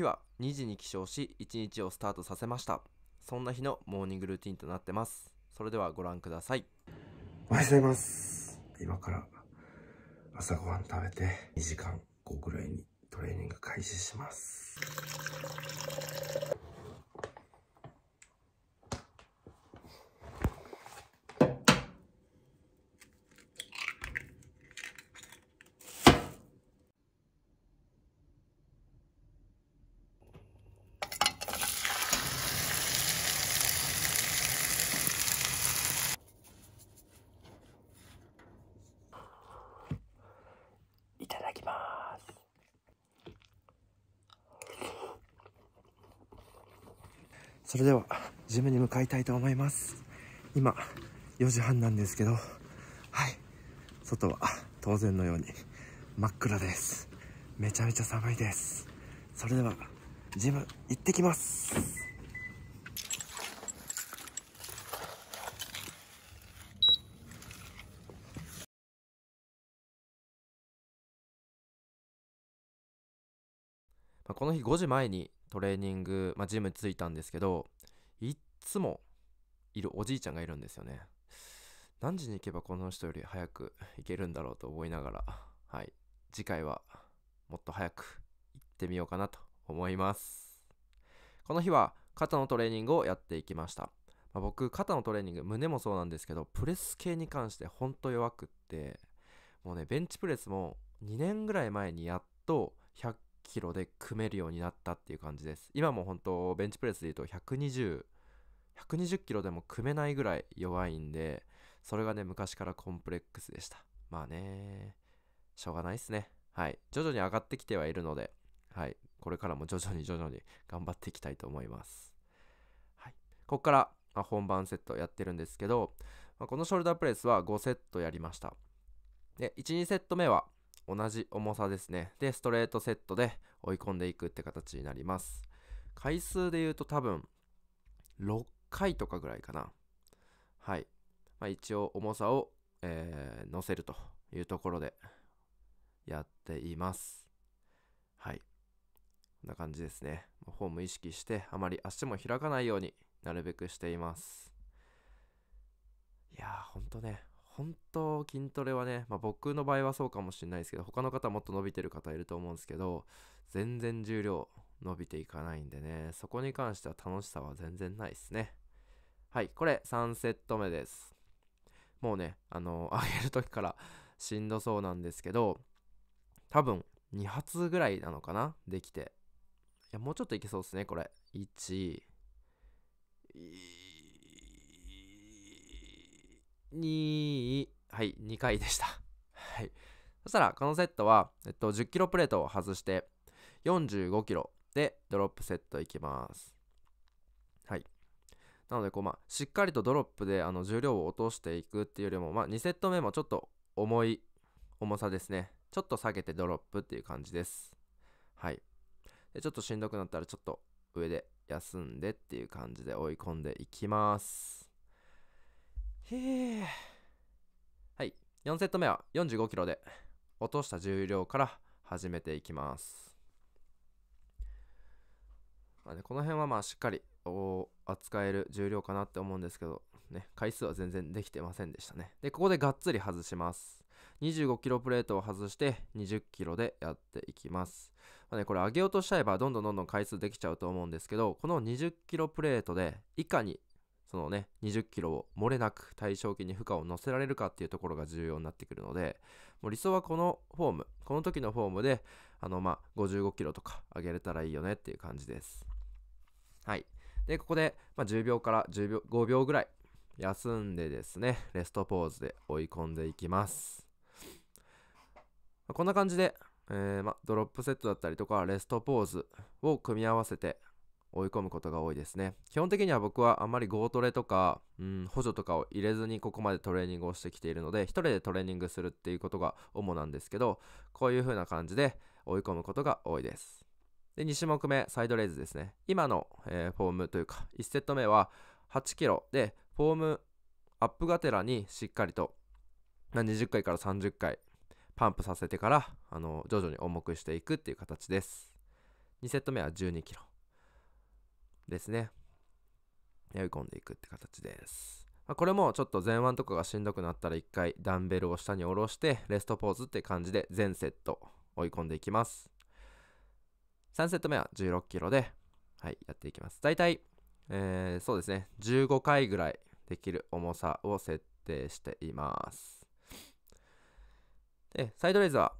日は2時に起床し1日をスタートさせましたそんな日のモーニングルーティンとなってますそれではご覧くださいおはようございます今から朝ごはん食べて2時間後ぐらいにトレーニング開始しますそれではジムに向かいたいと思います今4時半なんですけどはい外は当然のように真っ暗ですめちゃめちゃ寒いですそれではジム行ってきますこの日5時前にトレーニング、まあ、ジム着いたんですけど、いっつもいるおじいちゃんがいるんですよね。何時に行けばこの人より早く行けるんだろうと思いながら、はい。次回はもっと早く行ってみようかなと思います。この日は肩のトレーニングをやっていきました。まあ、僕、肩のトレーニング、胸もそうなんですけど、プレス系に関してほんと弱くって、もうね、ベンチプレスも2年ぐらい前にやっと100キロで組めるようになったっていう感じです。今も本当ベンチプレスで言うと120、120キロでも組めないぐらい弱いんで、それがね、昔からコンプレックスでした。まあね、しょうがないっすね。はい。徐々に上がってきてはいるので、はい。これからも徐々に徐々に頑張っていきたいと思います。はい。こっから、あ、本番セットやってるんですけど、まあ、このショルダープレスは5セットやりました。で、1、2セット目は、同じ重さですね。で、ストレートセットで追い込んでいくって形になります。回数で言うと多分、6回とかぐらいかな。はい。まあ、一応重さを、えー、乗せるというところでやっています。はい。こんな感じですね。フォーム意識して、あまり足も開かないようになるべくしています。いやー、ほんとね、本当筋トレはね、まあ、僕の場合はそうかもしれないですけど、他の方もっと伸びてる方いると思うんですけど、全然重量伸びていかないんでね、そこに関しては楽しさは全然ないですね。はい、これ3セット目です。もうね、あのー、上げる時からしんどそうなんですけど、多分2発ぐらいなのかなできて。いや、もうちょっといけそうですね、これ。1、2、はい、2回でした。はい。そしたら、このセットは、えっと、10キロプレートを外して、45キロでドロップセットいきます。はい。なので、こう、まあ、しっかりとドロップで、あの、重量を落としていくっていうよりも、まあ、2セット目もちょっと重い重さですね。ちょっと下げてドロップっていう感じです。はい。で、ちょっとしんどくなったら、ちょっと上で休んでっていう感じで追い込んでいきます。へえはい4セット目は4 5キロで落とした重量から始めていきます、まあね、この辺はまあしっかり扱える重量かなって思うんですけどね回数は全然できてませんでしたねでここでがっつり外します25キロプレートを外して20キロでやっていきます。まあね、これ上げようとしちゃえばどんどんどんどん回数できちゃうと思うんですけど、この20キロプレートでいかにそのね、20キロを漏れなく対象機に負荷を乗せられるかっていうところが重要になってくるので、もう理想はこのフォーム、この時のフォームで、あの、まあ、55キロとか上げれたらいいよねっていう感じです。はい。で、ここで、まあ、10秒から10秒、5秒ぐらい休んでですね、レストポーズで追い込んでいきます。こんな感じで、えー、ま、ドロップセットだったりとか、レストポーズを組み合わせて、追い込むことが多いですね。基本的には僕はあんまりゴートレとか、うん、補助とかを入れずにここまでトレーニングをしてきているので、1人でトレーニングするっていうことが主なんですけど、こういう風な感じで追い込むことが多いです。で、2種目目、サイドレイズですね。今の、えー、フォームというか、1セット目は8キロで、フォームアップがてらにしっかりと、まあ、20回から30回パンプさせてから、あの、徐々に重くしていくっていう形です。2セット目は12キロ。ですね。追い込んでいくって形です。まあ、これもちょっと前腕とかがしんどくなったら一回ダンベルを下に下ろしてレストポーズって感じで全セット追い込んでいきます。3セット目は16キロで、はい、やっていきます。大体、えー、そうですね、15回ぐらいできる重さを設定しています。で、サイドレイズは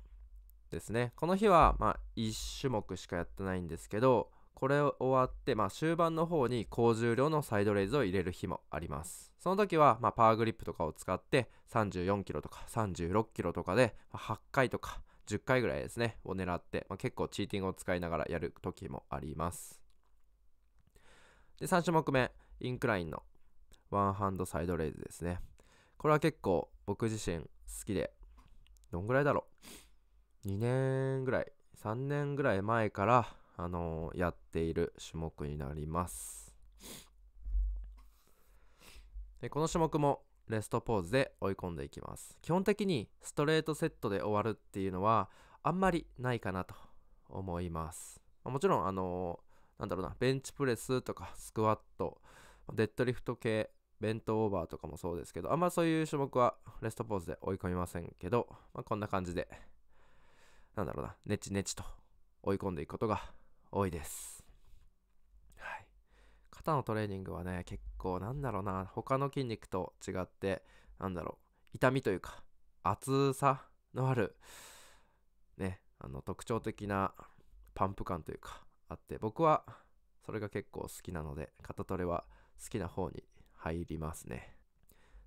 ですね、この日は、まあ、1種目しかやってないんですけど、これを終わって、まあ、終盤の方に高重量のサイドレイズを入れる日もありますその時は、まあ、パワーグリップとかを使って34キロとか36キロとかで8回とか10回ぐらいですねを狙って、まあ、結構チーティングを使いながらやる時もありますで3種目目インクラインのワンハンドサイドレイズですねこれは結構僕自身好きでどんぐらいだろう2年ぐらい3年ぐらい前からあのやっている種目になります。でこの種目もレストポーズで追い込んでいきます。基本的にストレートセットで終わるっていうのはあんまりないかなと思います。もちろん、あのー、なんだろうな、ベンチプレスとかスクワット、デッドリフト系、ベントオーバーとかもそうですけど、あんまそういう種目はレストポーズで追い込みませんけど、まあ、こんな感じで、なんだろうな、ネチネチと追い込んでいくことが多いです。はい。肩のトレーニングはね、結構なんだろうな、他の筋肉と違って、なんだろう、痛みというか、厚さのある、ね、あの特徴的なパンプ感というか、あって、僕はそれが結構好きなので、肩トレは好きな方に入りますね。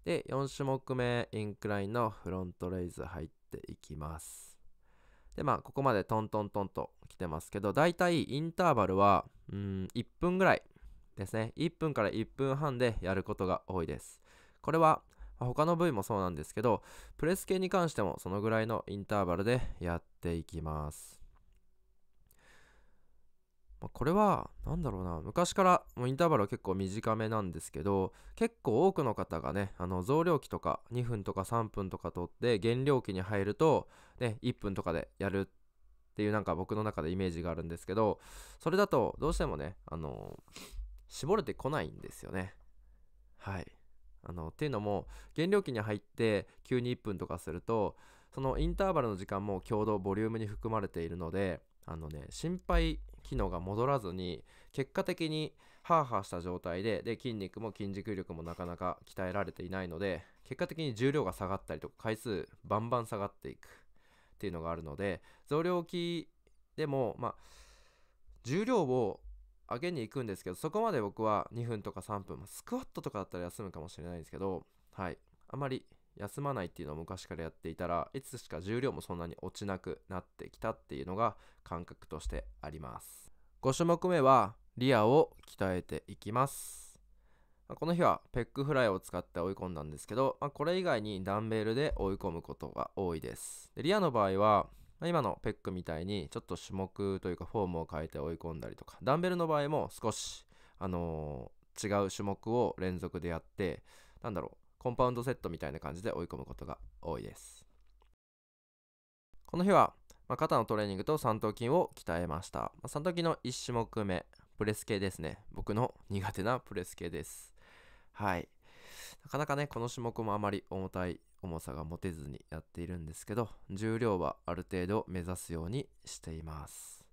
で、4種目目、インクラインのフロントレイズ入っていきます。で、まあ、ここまでトントントンと来てますけど、だいたいインターバルは、うん、1分ぐらいですね。1分から1分半でやることが多いです。これは、他の部位もそうなんですけど、プレス系に関してもそのぐらいのインターバルでやっていきます。まあ、これは何だろうな昔からもうインターバルは結構短めなんですけど結構多くの方がねあの増量期とか2分とか3分とか取って減量期に入ると、ね、1分とかでやるっていうなんか僕の中でイメージがあるんですけどそれだとどうしてもねあの絞れてこないんですよねはいあのっていうのも減量期に入って急に1分とかするとそのインターバルの時間も共同ボリュームに含まれているのであのね心配機能が戻らずに結果的にハーハーした状態でで筋肉も筋軸力もなかなか鍛えられていないので結果的に重量が下がったりとか回数バンバン下がっていくっていうのがあるので増量期でもまあ重量を上げに行くんですけどそこまで僕は2分とか3分、まスクワットとかだったら休むかもしれないんですけどはいあまり休まないっていうのを昔からやっていたらいつしか重量もそんなに落ちなくなってきたっていうのが感覚としてあります5種目目はリアを鍛えていきますこの日はペックフライを使って追い込んだんですけど、まあ、これ以外にダンベルで追い込むことが多いですでリアの場合は今のペックみたいにちょっと種目というかフォームを変えて追い込んだりとかダンベルの場合も少し、あのー、違う種目を連続でやってなんだろうコンパウンドセットみたいな感じで追い込むことが多いです。この日は、まあ、肩のトレーニングと三頭筋を鍛えました。まあ、三頭筋の1種目目、プレス系ですね。僕の苦手なプレス系です。はい。なかなかね、この種目もあまり重たい重さが持てずにやっているんですけど、重量はある程度目指すようにしています。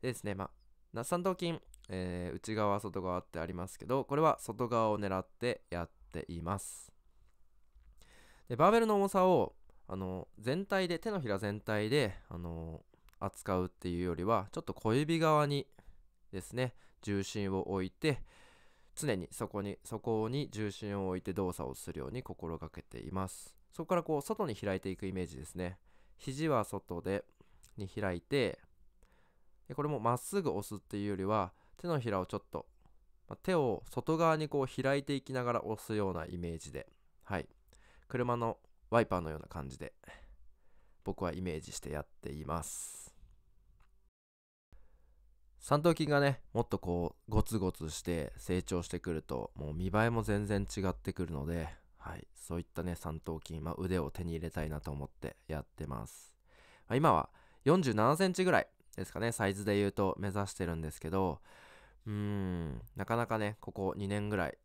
でですね、まあ、三頭筋、えー、内側、外側ってありますけど、これは外側を狙ってやっていますでバーベルの重さをあの全体で手のひら全体であの扱うっていうよりはちょっと小指側にですね重心を置いて常にそこにそこに重心を置いて動作をするように心がけていますそこからこう外に開いていくイメージですね肘は外でに開いてでこれもまっすぐ押すっていうよりは手のひらをちょっと手を外側にこう開いていきながら押すようなイメージで、はい。車のワイパーのような感じで、僕はイメージしてやっています。三頭筋がね、もっとこう、ゴツゴツして成長してくると、もう見栄えも全然違ってくるので、はい。そういったね、三頭筋、まあ、腕を手に入れたいなと思ってやってます。まあ、今は47センチぐらいですかね、サイズで言うと目指してるんですけど、うん、なかなかね、ここ2年ぐらい、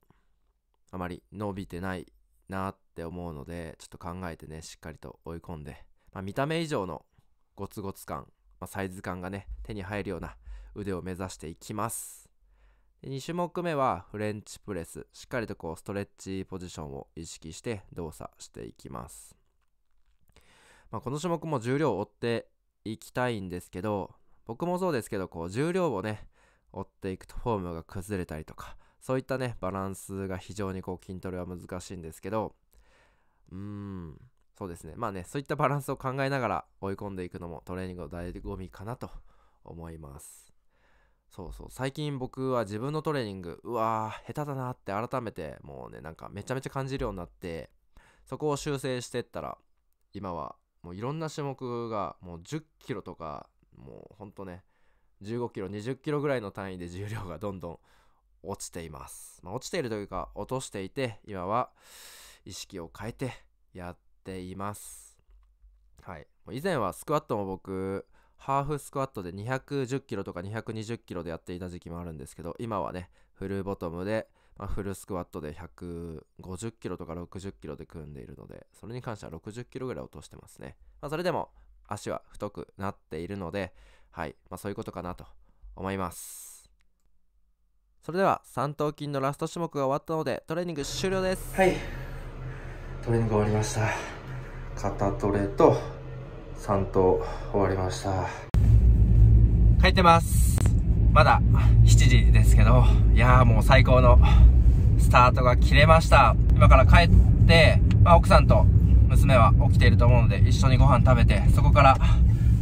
あまり伸びてないなって思うので、ちょっと考えてね、しっかりと追い込んで、まあ、見た目以上のゴツゴツ感、まあ、サイズ感がね、手に入るような腕を目指していきます。2種目目はフレンチプレス。しっかりとこうストレッチポジションを意識して動作していきます。まあ、この種目も重量を追っていきたいんですけど、僕もそうですけど、こう重量をね、追っていくとフォームが崩れたりとか、そういったね、バランスが非常にこう筋トレは難しいんですけど、うーん、そうですね。まあね、そういったバランスを考えながら追い込んでいくのもトレーニングの醍醐味かなと思います。そうそう、最近僕は自分のトレーニング、うわー、下手だなって改めて、もうね、なんかめちゃめちゃ感じるようになって、そこを修正してったら、今はもういろんな種目がもう10キロとか、もうほんとね、15キロ、20キロぐらいの単位で重量がどんどん落ちています。まあ、落ちているというか、落としていて、今は意識を変えてやっています。はい。以前はスクワットも僕、ハーフスクワットで210キロとか220キロでやっていた時期もあるんですけど、今はね、フルボトムで、まあ、フルスクワットで150キロとか60キロで組んでいるので、それに関しては60キロぐらい落としてますね。まあ、それでも足は太くなっているので、はい。まあ、そういうことかなと思います。それでは、三頭筋のラスト種目が終わったので、トレーニング終了です。はい。トレーニング終わりました。肩トレと三頭終わりました。帰ってます。まだ7時ですけど、いやーもう最高のスタートが切れました。今から帰って、まあ、奥さんと娘は起きていると思うので一緒にご飯食べてそこから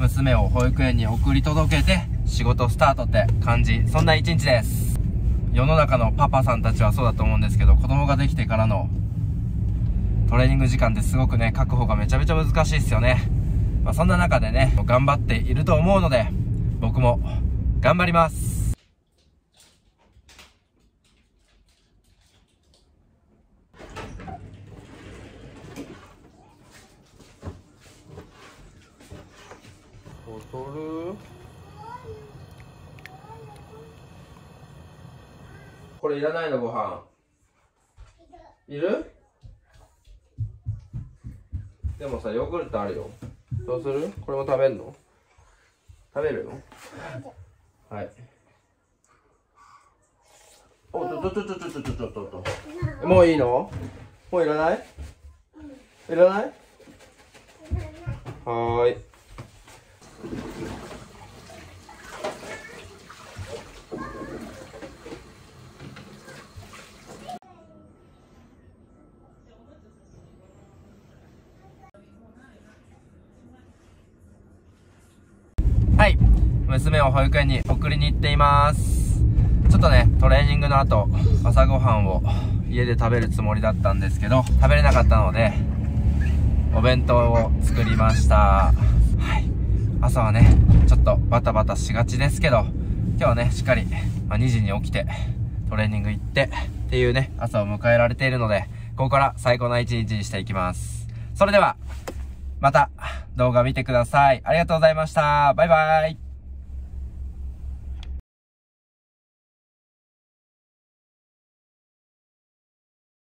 娘を保育園に送り届けて仕事スタートって感じそんな一日です世の中のパパさんたちはそうだと思うんですけど子供ができてからのトレーニング時間ってすごくね確保がめちゃめちゃ難しいですよね、まあ、そんな中でね頑張っていると思うので僕も頑張りますうこれいらないのご飯いるでもさヨーグルトあるよどうするこれも食べるの食べるのはいおちょちょちょちょちょちょちょちょちょもういいのもういらないいらないはい。娘を保育園に送りに行っていますちょっとねトレーニングの後朝ごはんを家で食べるつもりだったんですけど食べれなかったのでお弁当を作りましたはい朝はねちょっとバタバタしがちですけど今日はねしっかり、まあ、2時に起きてトレーニング行ってっていうね朝を迎えられているのでここから最高な一日にしていきますそれではまた動画見てくださいありがとうございましたバイバイ